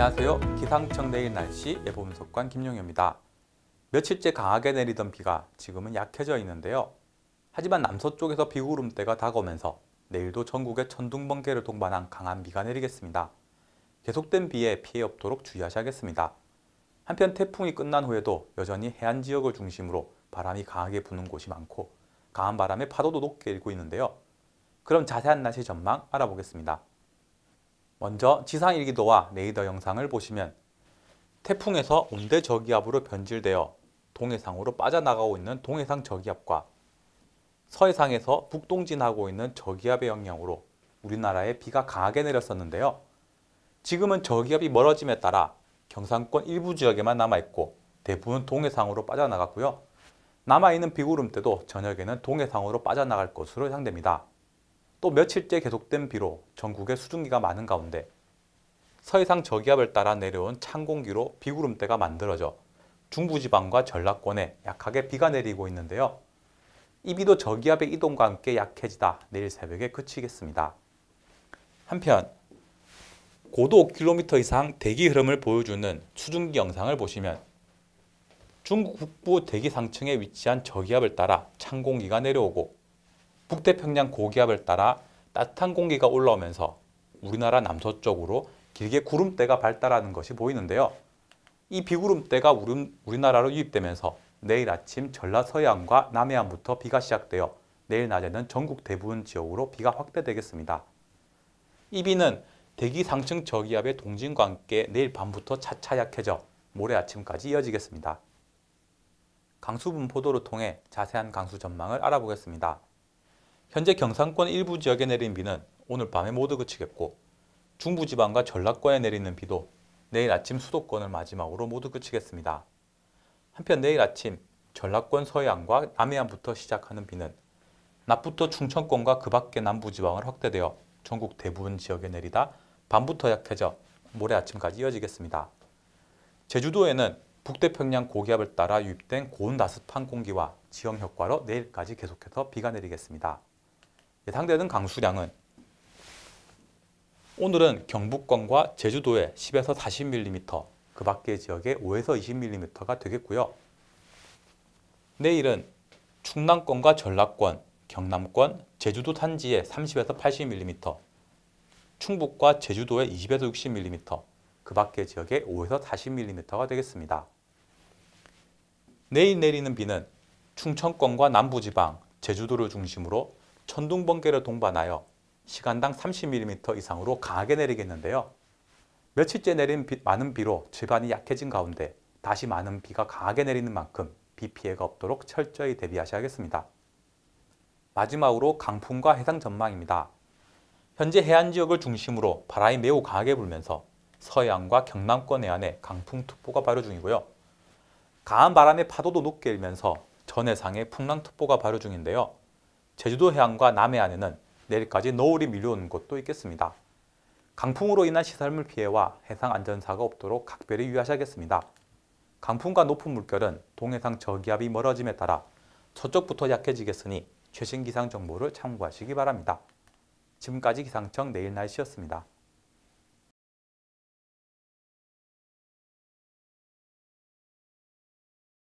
안녕하세요. 기상청 내일 날씨 예보 분석관 김용효입니다. 며칠째 강하게 내리던 비가 지금은 약해져 있는데요. 하지만 남서쪽에서 비구름대가 다가오면서 내일도 전국에 천둥 번개를 동반한 강한 비가 내리겠습니다. 계속된 비에 피해 없도록 주의하셔야겠습니다. 한편 태풍이 끝난 후에도 여전히 해안 지역을 중심으로 바람이 강하게 부는 곳이 많고 강한 바람에 파도도 높게 일고 있는데요. 그럼 자세한 날씨 전망 알아보겠습니다. 먼저 지상일기도와 레이더 영상을 보시면 태풍에서 온대 저기압으로 변질되어 동해상으로 빠져나가고 있는 동해상 저기압과 서해상에서 북동진하고 있는 저기압의 영향으로 우리나라에 비가 강하게 내렸었는데요. 지금은 저기압이 멀어짐에 따라 경상권 일부 지역에만 남아있고 대부분 동해상으로 빠져나갔고요. 남아있는 비구름대도 저녁에는 동해상으로 빠져나갈 것으로 예상됩니다. 또 며칠째 계속된 비로 전국에 수증기가 많은 가운데 서해상 저기압을 따라 내려온 찬 공기로 비구름대가 만들어져 중부지방과 전라권에 약하게 비가 내리고 있는데요. 이 비도 저기압의 이동과 함께 약해지다 내일 새벽에 그치겠습니다. 한편 고도 5km 이상 대기 흐름을 보여주는 수증기 영상을 보시면 중국 북부 대기 상층에 위치한 저기압을 따라 찬 공기가 내려오고 북태평양 고기압을 따라 따뜻한 공기가 올라오면서 우리나라 남서쪽으로 길게 구름대가 발달하는 것이 보이는데요. 이 비구름대가 우리나라로 유입되면서 내일 아침 전라 서해안과 남해안부터 비가 시작되어 내일 낮에는 전국 대부분 지역으로 비가 확대되겠습니다. 이 비는 대기 상층 저기압의 동진과 함께 내일 밤부터 차차 약해져 모레 아침까지 이어지겠습니다. 강수 분포도를 통해 자세한 강수 전망을 알아보겠습니다. 현재 경상권 일부 지역에 내린 비는 오늘 밤에 모두 그치겠고 중부지방과 전라권에 내리는 비도 내일 아침 수도권을 마지막으로 모두 그치겠습니다. 한편 내일 아침 전라권 서해안과 남해안부터 시작하는 비는 낮부터 충청권과 그 밖의 남부지방을 확대되어 전국 대부분 지역에 내리다 밤부터 약해져 모레 아침까지 이어지겠습니다. 제주도에는 북태평양 고기압을 따라 유입된 고온다습한 공기와 지형 효과로 내일까지 계속해서 비가 내리겠습니다. 예상되는 강수량은 오늘은 경북권과 제주도에 10에서 40mm, 그 밖의 지역에 5에서 20mm가 되겠고요. 내일은 충남권과 전라권, 경남권, 제주도 산지에 30에서 80mm, 충북과 제주도에 20에서 60mm, 그 밖의 지역에 5에서 40mm가 되겠습니다. 내일 내리는 비는 충청권과 남부지방, 제주도를 중심으로 천둥 번개를 동반하여 시간당 30mm 이상으로 강하게 내리겠는데요. 며칠째 내린 비, 많은 비로 집안이 약해진 가운데 다시 많은 비가 강하게 내리는 만큼 비 피해가 없도록 철저히 대비하셔야겠습니다. 마지막으로 강풍과 해상 전망입니다. 현재 해안 지역을 중심으로 바람이 매우 강하게 불면서 서해안과 경남권 해안에 강풍특보가 발효 중이고요. 강한 바람의 파도도 높게 일면서 전 해상에 풍랑특보가 발효 중인데요. 제주도 해안과 남해안에는 내일까지 노을이 밀려오는 곳도 있겠습니다. 강풍으로 인한 시설물 피해와 해상 안전사가 없도록 각별히 유의하셔야겠습니다. 강풍과 높은 물결은 동해상 저기압이 멀어짐에 따라 서쪽부터 약해지겠으니 최신 기상 정보를 참고하시기 바랍니다. 지금까지 기상청 내일 날씨였습니다.